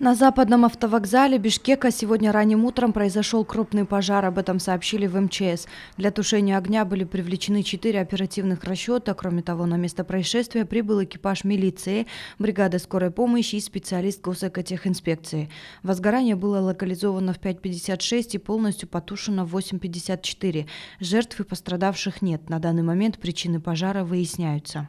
На западном автовокзале Бишкека сегодня ранним утром произошел крупный пожар, об этом сообщили в МЧС. Для тушения огня были привлечены четыре оперативных расчета. Кроме того, на место происшествия прибыл экипаж милиции, бригада скорой помощи и специалист госэкотехинспекции. Возгорание было локализовано в 5.56 и полностью потушено в 8.54. Жертв и пострадавших нет. На данный момент причины пожара выясняются.